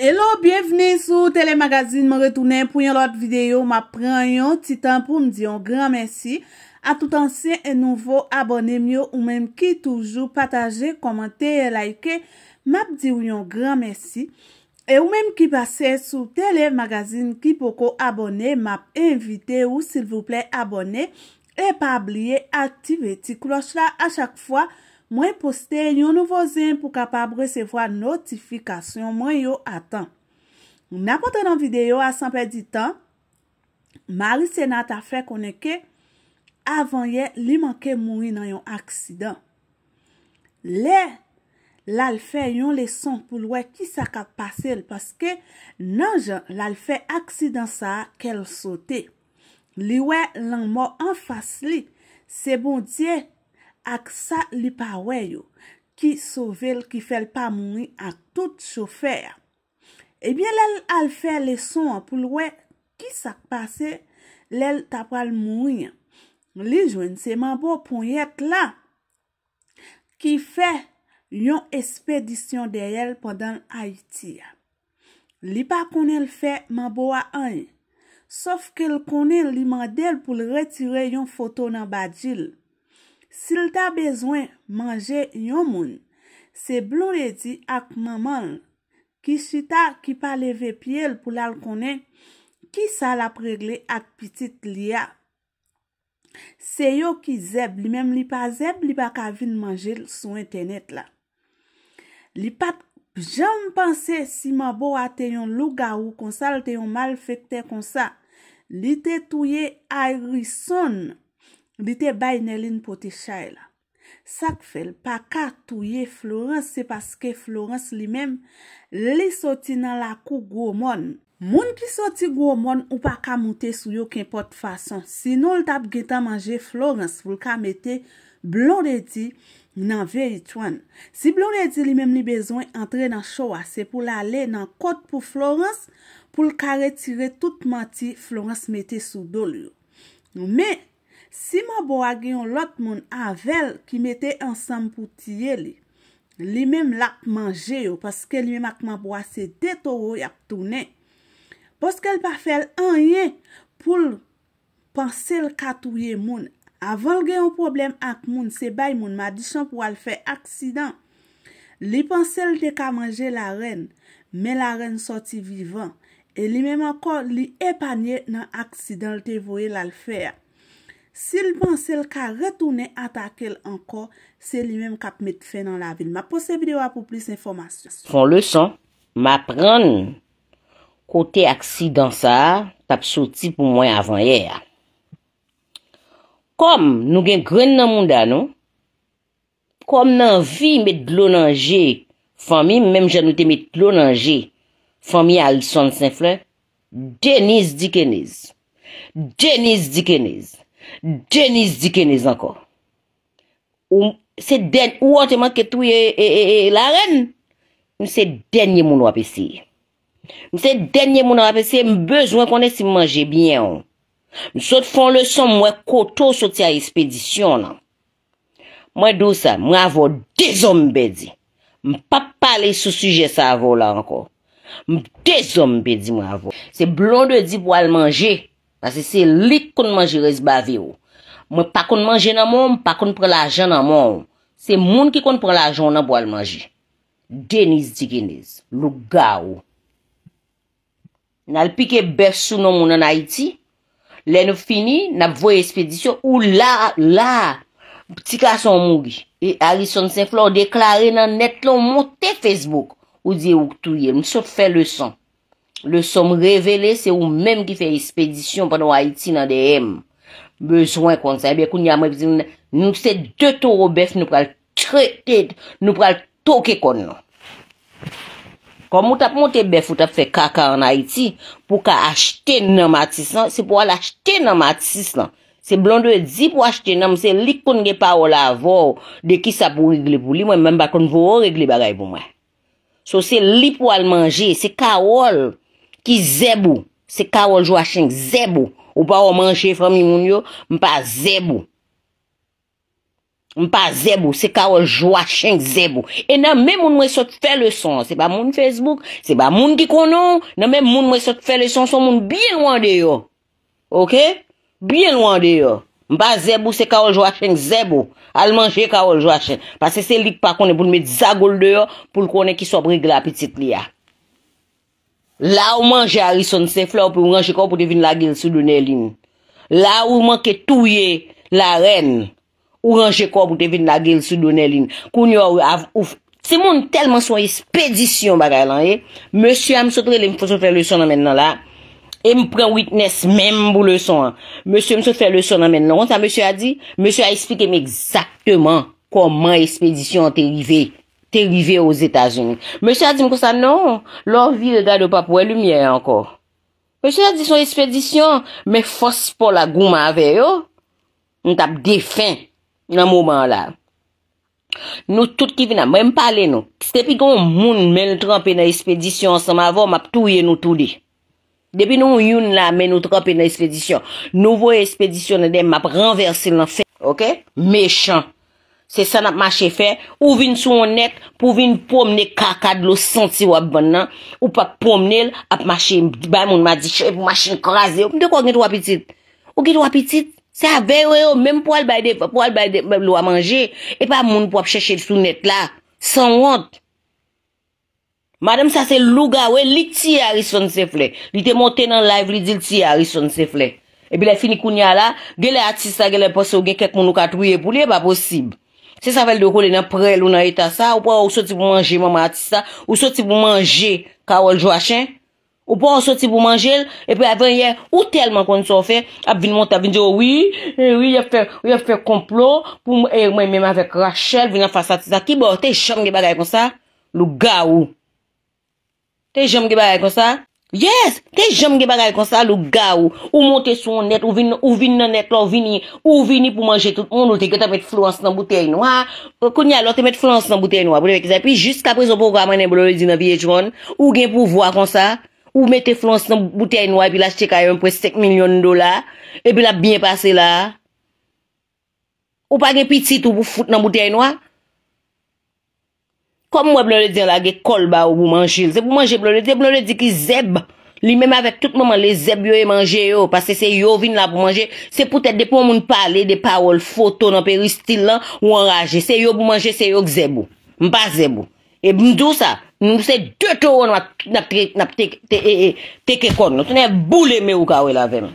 Hello, bienveni sou telemagazine, mwen retounen pou yon lot videyo, mwen pren yon titan pou mdi yon gran mersi. A tout ansen e nouvo abonem yo, ou menm ki toujou pataje, komente, like, mwen di yon gran mersi. E ou menm ki pase sou telemagazine ki poko abonem, mwen evite ou sil vouple abonem, e pa ablie ative ti kloch la a chak fwa. Mwen poste yon nouvo zin pou kapab resevo a notifikasyon mwen yon atan. Mwen apote nan videyo a sanpe di tan, mali senat a fe koneke, avan ye li manke mouni nan yon aksidan. Le, lal fe yon le son pou lwe ki sa kat pase l, paske nan jan lal fe aksidan sa ke l sote. Li we lan mo an fase li, se bon diye, ak sa li pa weyo ki sovel ki fel pa mouni ak tout choufer. Ebyen eh lèl al fè lèson pou lwè ki sak pase lèl tapal mouni. Li jwen se mambou pou yèk la ki fè yon espedisyon deyèl pandan Haiti. Li pa konel fè mambou a anye, sof ke l konel li mandel pou l retirè yon fotonan badjil. Sil ta bezwen manje yon moun, se blou ledi ak mamal, ki suta ki pa leve pye l pou lal konen, ki sa la pregle ak pitit li ya. Se yo ki zeb, li mem li pa zeb, li pa kavin manje sou internet la. Li pat jom panse si mabo a teyon lou ga ou konsal teyon mal fekte konsa, li te touye a yri sonn. Di te bay nelin poti chay la. Sak fel, pa ka touye Florence, se paske Florence li mem li soti nan la kou gwo moun. Moun ki soti gwo moun, ou pa ka mouti sou yo kinpot fason. Si nou l tap getan manje Florence, pou l ka mette blon de di nan vey chwan. Si blon de di li mem li bezon entre nan chowa, se pou l ale nan kote pou Florence, pou l ka retire tout manti Florence mette sou dol yo. Nou me, Si mwen bo a gen yon lot moun avèl ki metè ansam pou tiyè li, li mèm lak manje yo paske li mèm ak mwen bo a se detoroy ak tounè. Paske l pa fèl anye pou l panse l katouye moun. Avèl gen yon problem ak moun, se bay moun, ma di chan pou al fè aksidant. Li panse l te ka manje la ren, men la ren soti vivan. E li mèm anko li epanye nan aksidant l te voye l al fè a. Silman sel ka retoune atakel anko se li mem kap met fe nan la vil. Ma pose videwa pou plis informasyon. Fon leson, ma pran kote aksidansar tap soti pou mwen avan ye a. Kom nou gen kwen nan moun dan nou, kom nan vi met glonanje fomi, mem janoute met glonanje fomi al son sen fwen, Deniz Dikeniz. Deniz Dikeniz. Denis dike ne zanko. Ou se den, ou wote man ketouye e, e, e, la ren. Mwen se denye moun wapese. Mwen se denye moun wapese, mwen bezwen konen si manje byen an. Mwen sot fon leson mwen koto sot ya espedisyon an. Mwen dou sa, mwen avon dezom bedi. Mwen pa pale sou suje sa avon la anko. Mwen dezom bedi mwen avon. Se blonde di pou al manje. Pase se lik kon manje rez bave ou. Mwen pa kon manje nan moun, pa kon pre la ajan nan moun. Se moun ki kon pre la ajan nan bo al manje. Deniz Dikinez, louga ou. Nalpike bersou nan moun nan Haiti, lè nou fini, nab voy espedisyon, ou la, la, ptika son mougi, e Ari Son Senflor deklare nan netlon motè Facebook, ou di ou ktouye, moun se fè le son. Le som revele se ou menm ki fe espedisyon panou Haiti nan de hem. Beswen kon sa. Bekoun yaman, nou se de toro bef nou pral trete, nou pral toke kon nan. Kon mout ap mout e bef ou tap fe kaka an Haiti pou ka achte nan matis nan. Se pou al achte nan matis nan. Se blondewe di pou achte nan. Se lik kon gen pa ou la vor de ki sa pou regle pou li. Mwen menm bakon vou ou regle bagay pou mwen. So se lik pou al manje. Se ka ou al. Ki zebou, se kawal jwa chenk, zebou, ou pa ou manche fami moun yo, mpa zebou. Mpa zebou, se kawal jwa chenk, zebou. E nan men moun mwen sot fè lè son, se ba moun Facebook, se ba moun ki konon, nan men moun mwen sot fè lè son, son moun bien wan deyo. Ok? Bien wan deyo. Mpa zebou, se kawal jwa chenk, zebou, al manche kawal jwa chenk. Pase se lik pa konen pou mwen zagol deyo, pou konen ki sobri glapitit liya. La ou man jè ari son se fle ou pou ou ranjè kor pou te vin la gèl sou donè lin. La ou man kè touye la ren ou ranjè kor pou te vin la gèl sou donè lin. Koun yo av ouf. Se moun telman son espedisyon bagay lan ye. Eh, Monsi a msotre le mfoson fè le son nan men nan la. E mpren witness men mbou le son. Monsi msot fè le son nan men nan. Monsi a explike m eksakteman koman espedisyon te rivey. Telive ou Zetajouni. Mèche a di mkousa, non, lor vi de dadou pa pou elumye ankor. Mèche a di son espedisyon, mè fos pou la gouman ave yo. Mwen tap defen nan mouman la. Nou tout ki vinan, mwen mpale nou. Kis tepi kon moun men nou trompe nan espedisyon anseman avon, mwen ap touye nou toulé. Depi nou youn la men nou trompe nan espedisyon. Nouvo espedisyon nan dem, mwen ap renverse lansen. Ok? Mèchant. Se san ap mache fe, ou vin sou net pou vin pou omne kakad lo senti wap bon nan, ou pa pou omnel ap mache, bay moun ma di chèp machine krasè. Mde kwa gen twa pitit? Ou gen twa pitit? Se avè wè yo, mèm pou albayde, pou albayde lo wamanje, e pa moun pou ap chèche sou net la. San want. Madame sa se luga wè, li ti a rison se fle. Li te montè nan live, li di li ti a rison se fle. E bile fini koun ya la, gè le atis a gè le poso gen ket moun nou katouye pou li e pa posib. Se sa fel dekou li nan prel ou nan ita sa, ou pa ou soti pou manje mama ati sa, ou soti pou manje Karol Joachin, ou pa ou soti pou manje el, epi avan ye, ou telman kon sou fe, ap vin mont ap vin diyo, oh, wii, wii eh, yap fe, wii yap fe komplo, pou eh, mwen mèm avèk Rachel vina fasa ati sa, ki bo, te jom ge bagay kon sa, lou ga ou, te jom ge bagay kon sa. Yes, te jem ge bagay kon sa loup ga ou, ou monte sou net, ou vini nan net, ou vini pou manje tout moun, ou te geta met flouans nan bouteille noua, euh, ou konya lò te met flouans nan bouteille noua, pou te vekize, pi jiska prezopo kwa manen blorizi nan viyechon, ou gen pou vwa kon sa, ou mete flouans nan bouteille noua, epi la chekayon pou sek milyon dola, epi la bin pase la, ou pa gen pitit ou pou fout nan bouteille noua. Kom mwen blon lè di an la ge kol ba ou bou manjil, se pou manjil blon lè di, blon lè di ki zeb, li mèm avèk tout mèman le zeb yo e manjil yo, pasè se yo vin la pou manjil, se pou tèt depon moun pale, depan wò l foto nan peri stil lan, ou an raje, se yo bou manjil, se yo k zeb ou, mpa zeb ou. E mdou sa, mdou se dè tou wò nan ap teke kon, nou tènè boulè mè ou ka wè la vèm.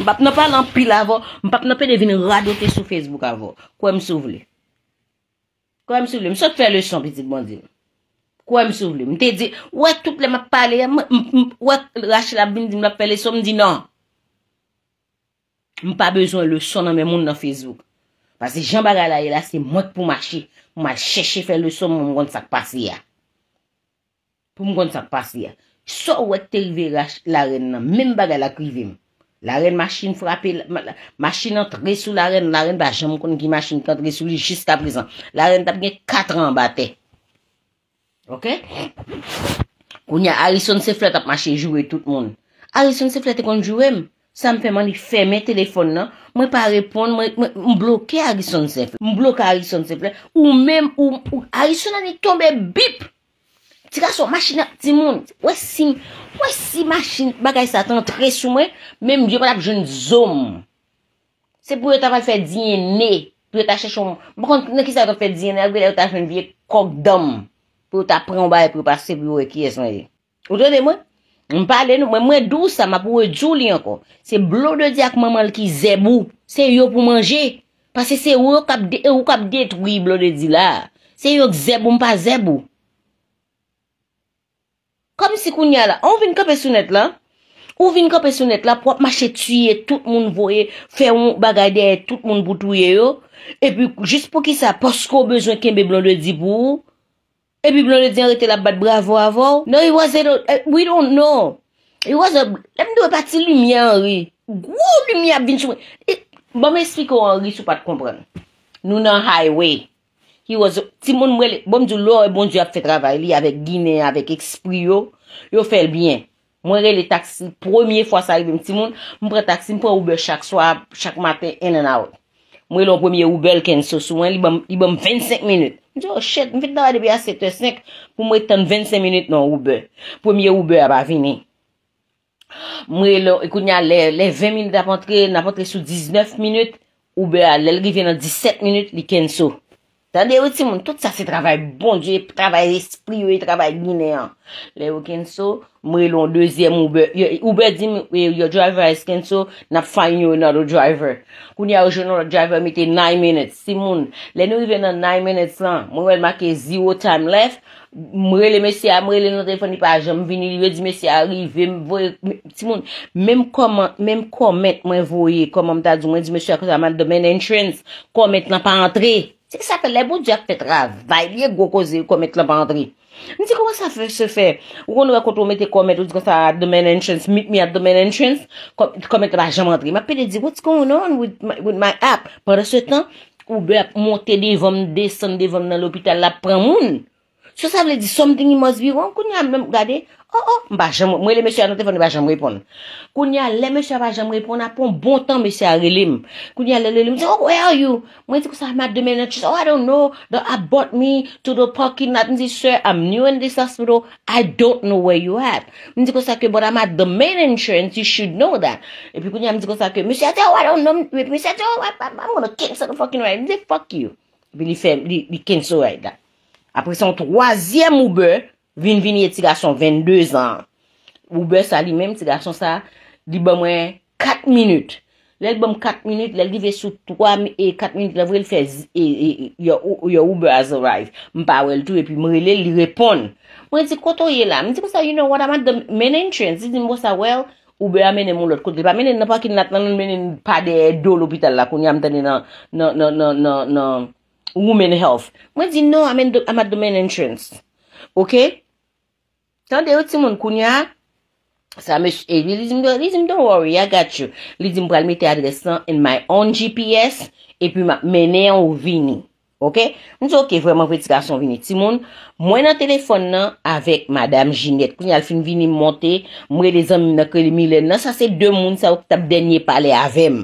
Mpap nopal an pil avò, mpap nopè devin radote sou Facebook avò, kwen msou vle. Kwa m sou vle, m sot fè lè son piti kman di. Kwa m sou vle, m te di, wè tout plè m ap pale, wè rach la bin di m ap pale son, m di nan. M pa bezon lè son nan men moun nan Facebook. Pase jan baga la yè la, se mot pou m a chè, m a chè chè fè lè son, m m wonsak pasi ya. Pou m wonsak pasi ya. Sot wè tel vè rach la ren nan, men baga la krivi m. La renn machin frape, machin an tre sou la renn, la renn ba chan moun konen ki machin an tre sou li jist apresan. La renn tap gen katran batè. Ok? Koun ya Harrison Seflet ap machin jouwe tout moun. Harrison Seflet kon jouwe m, sa non? m fèman li fèmè telefon nan, mwen pa repon, m blokè Harrison Seflet. M blokè Harrison Seflet, ou mèm, ou, ou, Harrison an li tombe bip! Ti ka sou machin ap ti moun, wè si, wè si machin, bagay satan tre sou mwen, mwen mwen diyo patap joun zom. Se pou yo tavan fè diyenè, pou yo tachè choum, mwen konti nan ki sa yo tavan fè diyenè, yo tachè mwen vie kog dam, pou yo tapren mba e pou yo pase pou yo e kies mwen. Ote de mwen? Mwen pa de nou, mwen mwen dou sa, mwen pou yo djou li anko. Se blode di ak mwen manl ki zebou, se yo pou manje, pase se yo kap det, yo kap det wou yi blode di la, se yo zebou mwen pa zebou. Kom si koun ya la, ou vin kope sounet la, ou vin kope sounet la pou ap mache tsyye, tout moun voye, fè moun bagadeye, tout moun boutouye yo. E pi, jist pou ki sa, posko bezwen kenbe blonde di bou, e pi blonde di an rete la bat bravo avon. No, eh, we don't know. We don't know. E mi do pati lumiye, Henry. Wou, lumiye ap vin choume. Ba me espliko, Henry, sou e, pa te kompren. Nou nan highway. Ti moun mwen lè, bonjou lò, bonjou ap fè travay li, avèk gine, avèk ekspri yo, yo fèl byen. Mwen lè lè taksi, promye fwa sa ribèm ti moun, mwen pre taksi, mwen pre oube chak soap, chak matè, en en out. Mwen lè o promye oube lè kenso souwen, li bom 25 minit. Jou, chet, mwen fèk da wade be a 7-5, pou mwen tan 25 minit non oube. Promye oube ap avini. Mwen lè, ekout nya lè, lè 20 minit ap antre, nap antre sou 19 minit, oube alè, lè rive nan 17 minit, li kenso. Dan deyo ti moun, tout sa se travay bon, diyo e travay espril yo, e travay gine an. Le yo ken so, mre lon dezyen moube. Moube di mi, yo driver esken so, na fanyo yon other driver. Koun ya yo joun yon other driver, mi te nine minutes. Ti moun, le nou yon nine minutes lan, mre l maki zero time left, mre le mesya, mre le noterfoni pa, jom vini, lye di mesya arrive, mvoye. Ti moun, menm koman, menm koman mwen voye, koman mta di, mwen di mesya kosa man domen entrance, koman nan pa antreye. Sate lebo dja fet ravay liye go koze komet la bandri. Ni di kwa sa fe se fe? Wou kon wè kont wou mette komet ou di kon sa meet me at the main entrance komet la jamandri. Ma pe de di what's going on with my app? Pwede se tan ou be ap monte de vom desen de vom nan l'opital la pran moun. So sa vle di something must be wrong kon yon mwen gade O, oh, o, oh, mba jèm, mwele mèche anote fon, mba jèm repon. Koun ya lè, mèche anote fon, mba jèm repon, apon bon tan mèche a relim. Koun ya lè, lè, lè, mwen se, oh, where are you? Mwen se kousa, I'm at the main entrance, oh, I don't know, I bought me to the parking lot, mwen se, sir, I'm new in this hospital, I don't know where you at. Mwen se kousa ke, but I'm at the main entrance, you should know that. E pi koun ya mwen se kousa ke, mèche a te, oh, I don't know, mwen se kousa, oh, I'm gonna cancel the fucking ride, mwen se, fuck you. Bi e li Vin vin yè tiga son 22 an. Uber sa li menm tiga son sa. Di ba mwen 4 minut. Lèk ba mwen 4 minut. Lèk di ve sou 3 e 4 minut. Lè vwèl fèz e, e yo Uber as arrive. Mpa wèl tou e pi mwèl lèl li repon. Mwen ti koto yè la. Mwen ti mwèl sa you know what I'm at the main entrance. Ti mwèl sa well Uber amene mwèl lot kote. Mwen ti mwèl sa well Uber amene mwèl lot kote. Mwen ti mwèl sa well Uber amene mwèl lot kote. San de ou ti moun koun ya, sa me e vi, li zim don, li zim don worry, I got you. Li zim bral mi te adresan in my own GPS, e pi mene an ou vini. Ok, mwen se ok, vwè mwen vwè ti kason vini ti moun, mwen nan telefon nan avèk Madame Ginette, kwen yal fin vini monte, mwen re le zanm nan kre li Milen nan, sa se dè moun sa wè ki tap denye pale avèm,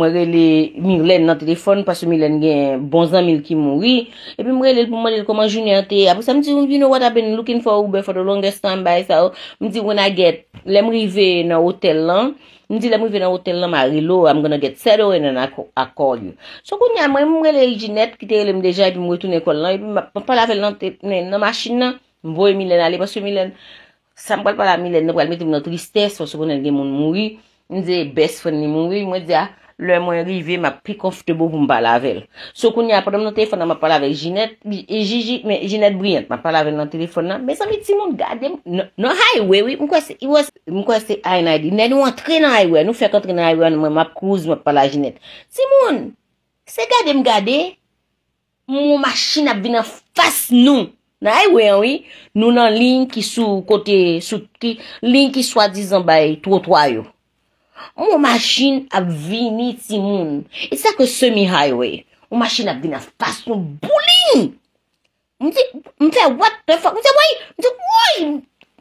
mwen re le Milen nan telefon, pasou Milen gen bon zanm il ki moun ri, epi mwen re le pou mwen le koman Ginette, api sa mwen se, you know what I've been looking for Uber for the longest time by, sa wè, mwen se when I get, lè mwen rive nan hotel lan, Mwen di la mwen ven nan hotel nan Marilo, I'm gonna get settled and then I'll call you. So konye a mwen mwen elji net, ki te el mwen deja epi mwen tou nan ekol nan, epi mwen pala vel nan te, nan nan masina, mwen voye milen ale. Paswe milen, sa mwen pala milen, mwen mwen metem nan tristese, fwa so konye gen mwen mwen mweni, mwen di, bes fwen ni mwen mweni, mwen di a... Ah, Le mwen rive, ma pri kofte bo mba lavel. So koun nye apade, mwen nan telefon nan ma pala ve Jinette, Jinette e, Bryant, ma pala ve nan telefon nan, me san mi Timon gade, nan highway we, mwen kwa se, mwen kwa se, nan yon tre nan highway, nou fek an tre nan highway, mwen ma kouz, mwen pala Jinette. Timon, se gade m gade, mwen mw machina bina fas nou, nan highway we, nou nan link ki sou kote, link ki swa dizan bay trotwayo. Mwen ou machin ap vini ti moun, e sa ke semi-highway, ou machin ap vini a fasyon boulin. Mwen se, mwen se, what the fuck, mwen se, woy, mwen se, woy,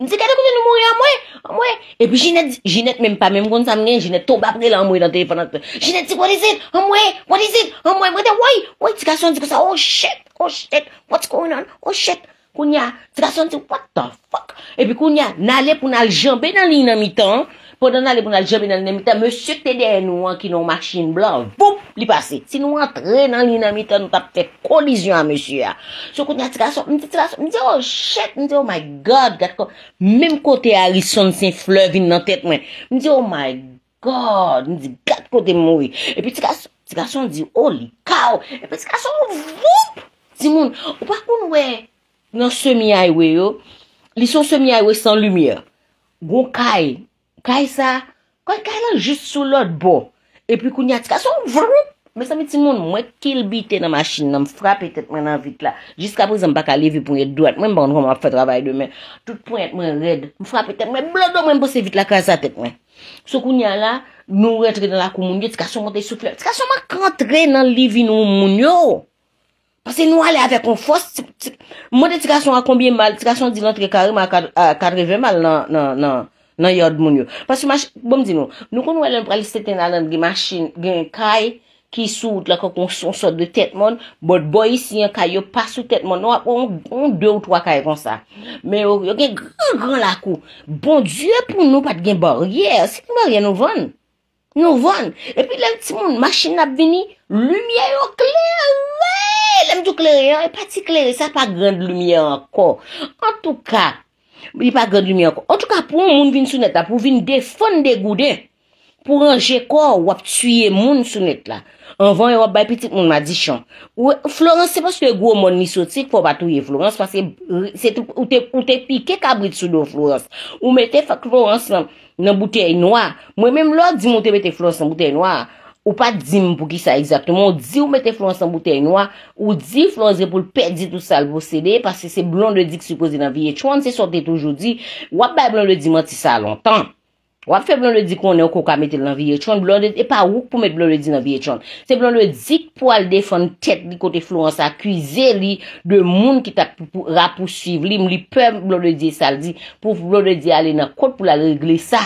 mwen se, kade kwen se nou mwoy a mwoy, a mwoy. E pi jinet, jinet menm pa menm kon sa menen, jinet tobe apre la mwoy dan telefonan te. Jinet se, what is it, a mwoy, what is it, a mwoy, mwen se, woy, woy, ti kasyon di kosa, oh shit, oh shit, what's going on, oh shit. Koun ya, ti kasyon di, what the fuck, e pi koun ya, nalep ou naljambè nan li nan mitan, Kou dan ale bon al jebe nan li namite, mè sè te deye nou an ki nou makshin blan, voup, li pase. Si nou an tre nan li namite, nou tap fè kolizyon an mè sè ya. So kou ni a tiga son, mè ti tiga son, mè di yo oh shit, mè di yo oh my god, gat kou, mèm kote a rison sen flev in nan tèt mè, mè di yo oh my god, mè di yo gat kote moui. E pi tiga son, tiga son di holy cow, e pi tiga son voup, si moun, ou pa kou nou e, nou semi a iwe yo, li son semi a iwe san lumiè, Kaj sa, kaj kalan jist sou lod bo. E pi kounya, tika son vroum. Mwen sa mwen ti moun mwen kilbite nan masjin nan mw frape tet mwen nan vit la. Jiska prezèm baka levi pou yedouat. Mwen bandrouman ap fè travay de men. Tout point mwen red. Mwen frape tet mwen blodo mwen bose vit la kaj sa tet mwen. So kounya la, nou retre nan la kou mounye, tika son mwen te soufle. Tika son mwen kantre nan levi nou moun yo. Pase nou ale ave kon fos. Mwen de tika son akombye mal, tika son di lantre kare ma kadreve mal nan... nan yod moun yo. Pas yon machin, bom di nou, nou kon nou elen praliste ten alen gen machin, gen kaj, ki sou, lakon kon son sot de tet moun, bot boy si yon kaj yo, pas sou tet moun, nou apon, yon de ou to akaj kon sa. Men yo gen gran, gran lakou. Bon die pou nou pat gen bor, ye, se ti mor gen nou von. Nou von. E pi lèm ti moun, machin ap vini, lumiye yo kler, wè, lèm di kler, yon yon pati kler, sa pa grand lumiye anko. En tou ka, Li pa gade lumi anko, an tou ka pou moun vin sou net la, pou vin defon de gouden, pou anje kor wap tsuye moun sou net la, an van e wap bay piti moun madi chan. Florens se pas te gou moun ni sotik pou batouye florens, ou te pike kabrit sou do florens, ou mete florens nan bouteye noa, mwen menm lor di moun te bete florens nan bouteye noa. Ou pa dim pou ki sa exaktman, ou di ou mette flouansan bouten yonwa, ou di flouansan pou l perdi tout salvo sede, pasi se blon de dik supoze nan viye chwan, se sote toujou di, wap bay blon de di mati sa lontan. Wap fe blon de di konen ou koka mette nan viye chwan, blon de di, e pa wouk pou mette blon de di nan viye chwan. Se blon de dik pou al defan tet li kote flouansan akwize li de moun ki tak rapousiv li, mli pem blon de di saldi pou blon de di ale nan kote pou la regle sa.